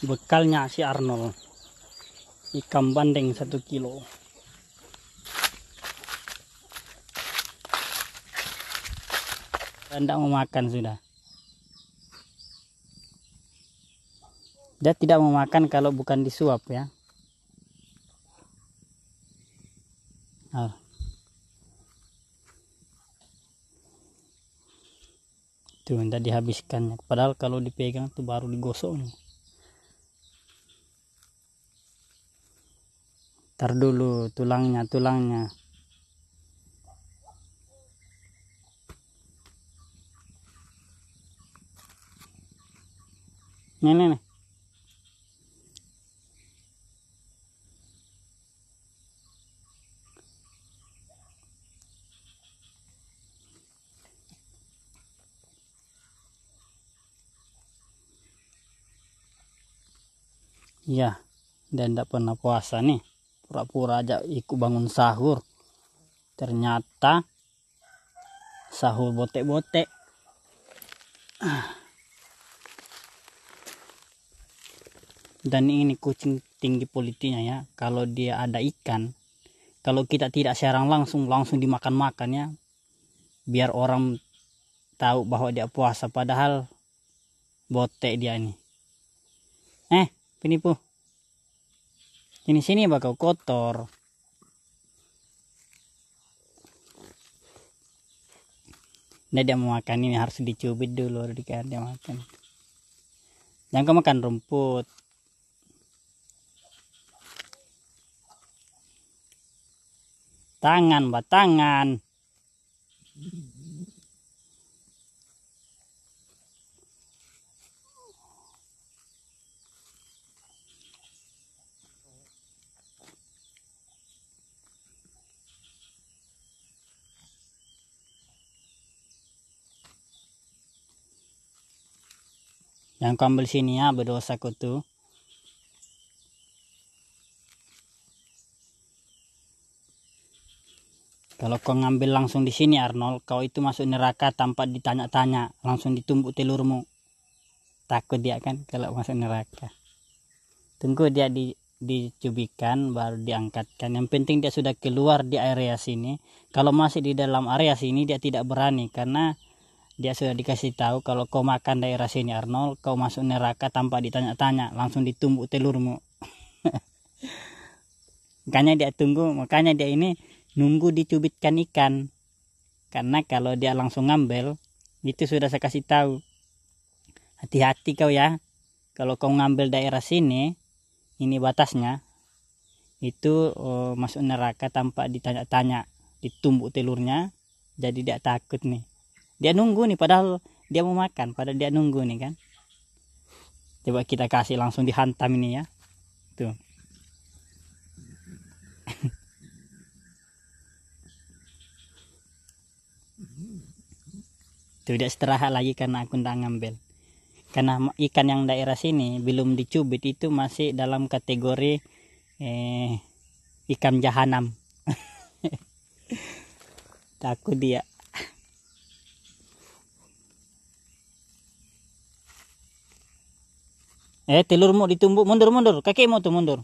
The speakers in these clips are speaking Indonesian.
bekalnya si Arnold ikan bandeng satu kilo tidak mau makan sudah dia tidak mau makan kalau bukan disuap ya nah. tuh tidak dihabiskannya padahal kalau dipegang tuh baru digosoknya Ntar dulu tulangnya, tulangnya. Nih, nih, nih. Iya, dan tidak pernah puasa nih pura-pura aja ikut bangun sahur ternyata sahur botek-botek dan ini kucing tinggi politinya ya kalau dia ada ikan kalau kita tidak serang langsung langsung dimakan-makan ya biar orang tahu bahwa dia puasa padahal botek dia ini eh penipu ini sini bakal kotor Nah dia mau makan ini harus dicubit dulu dikasih dia makan. Jangan kau makan rumput. Tangan, batangan. tangan. yang sini ya berdosa kutu Kalau kau ngambil langsung di sini Arnold, kau itu masuk neraka tanpa ditanya-tanya, langsung ditumbuk telurmu. Takut dia kan kalau masuk neraka. Tunggu dia di dicubikan baru diangkatkan. Yang penting dia sudah keluar di area sini. Kalau masih di dalam area sini dia tidak berani karena dia sudah dikasih tahu kalau kau makan daerah sini Arnold kau masuk neraka tanpa ditanya-tanya langsung ditumbuk telurmu makanya dia tunggu makanya dia ini nunggu dicubitkan ikan karena kalau dia langsung ngambil itu sudah saya kasih tahu hati-hati kau ya kalau kau ngambil daerah sini ini batasnya itu oh, masuk neraka tanpa ditanya-tanya ditumbuk telurnya jadi dia takut nih dia nunggu nih padahal dia mau makan padahal dia nunggu nih kan coba kita kasih langsung dihantam ini ya tuh tuh dia istirahat lagi karena aku tidak ngambil karena ikan yang daerah sini belum dicubit itu masih dalam kategori eh, ikan jahanam takut dia Eh, telur mau ditumbuk mundur mundur, mau tuh mundur.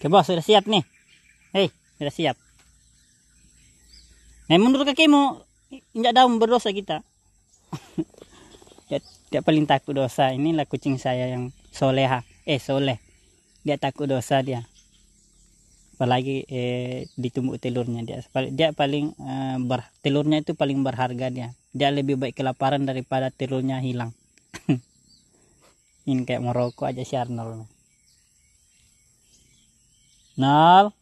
Oke sudah siap nih. Eh, Hei, sudah siap. Nah, mundur kakimu tidak tahu berdosa kita dia tidak paling takut dosa inilah kucing saya yang soleha eh soleh dia takut dosa dia apalagi eh, ditumbuk telurnya dia dia paling eh, ber, telurnya itu paling berharga dia dia lebih baik kelaparan daripada telurnya hilang ini kayak merokok aja si Arnold Nol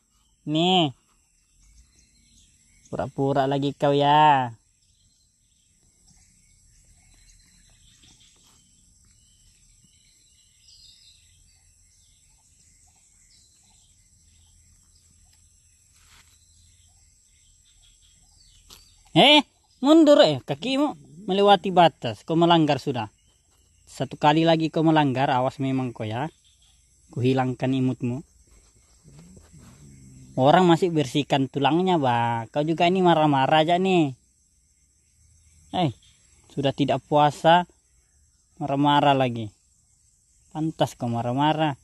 nih Pura-pura lagi kau ya. Eh, mundur eh kakimu melewati batas. Kau melanggar sudah. Satu kali lagi kau melanggar, awas memang kau ya. Kuhilangkan imutmu orang masih bersihkan tulangnya bah kau juga ini marah-marah aja nih eh sudah tidak puasa marah-marah lagi pantas kau marah-marah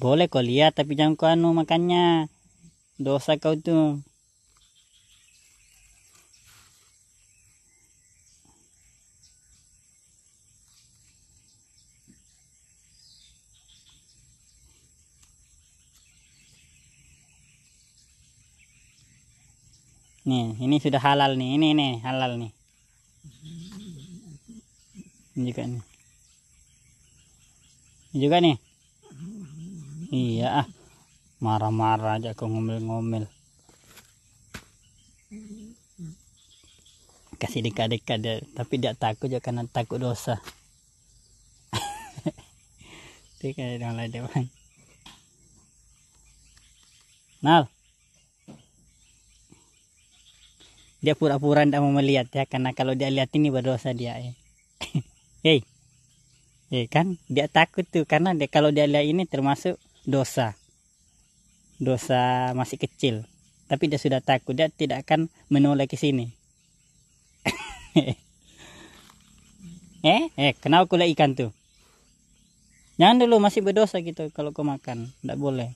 boleh kau lihat tapi jangan kau anu makannya dosa kau tuh Nih, ini sudah halal nih. Ini nih, halal nih. Ini juga nih. Ini juga nih. Iya ah. Marah-marah aja kau ngomel-ngomel. Kasih dekat-dekat dia, tapi dia takut juga karena takut dosa. Dekat dia lain Nal. dia pura-pura tidak mau melihat ya karena kalau dia lihat ini berdosa dia eh hei ya kan dia takut tuh karena dia, kalau dia lihat ini termasuk dosa dosa masih kecil tapi dia sudah takut dia tidak akan menoleh ke sini eh eh kenapa kula ikan tuh jangan dulu masih berdosa gitu kalau kau makan tidak boleh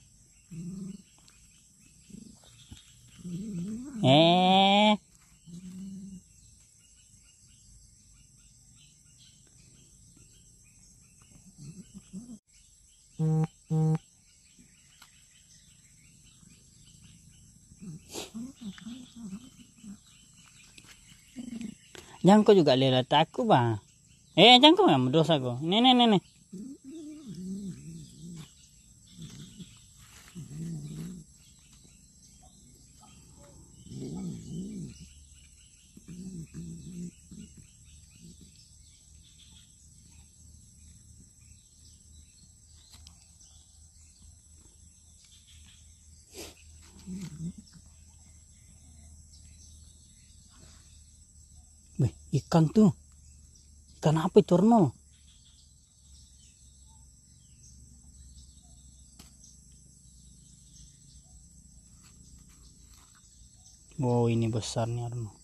eh Jangan kau juga lelah tak aku bang. Eh, jangan kau yang berdosa kau. Nenek, nenek. ikan tuh ikan apa itu Arnold wow oh, ini besarnya Arnold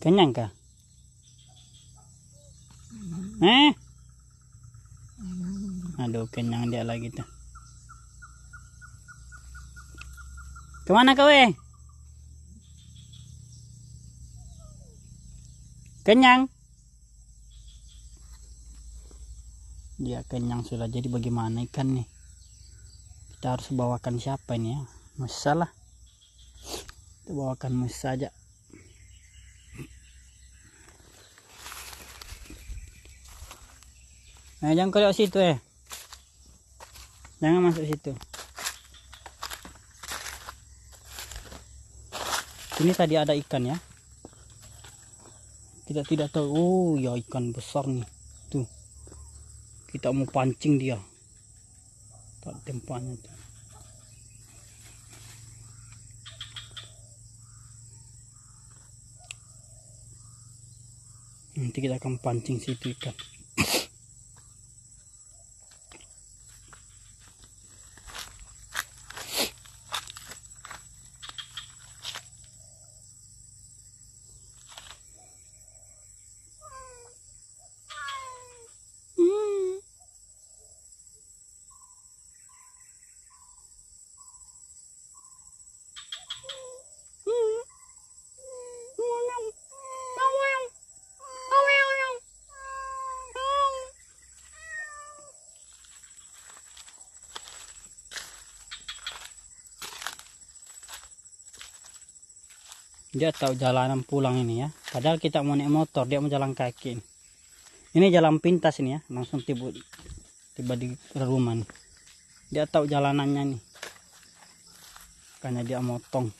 kenyang kah? Eh? aduh kenyang dia lagi tuh kemana kau eh kenyang dia kenyang sudah jadi bagaimana ikan nih kita harus bawakan siapa ini ya masalah kita bawakan mus saja Nah, eh, jangan kalau situ eh jangan masuk situ ini tadi ada ikan ya kita tidak tahu oh ya ikan besar nih tuh kita mau pancing dia tak tempatnya tuh nanti kita akan pancing situ ikan dia tahu jalanan pulang ini ya padahal kita mau naik motor dia mau jalan kaki ini, ini jalan pintas ini ya langsung tiba tiba di rumah nih. dia tahu jalanannya nih karena dia motong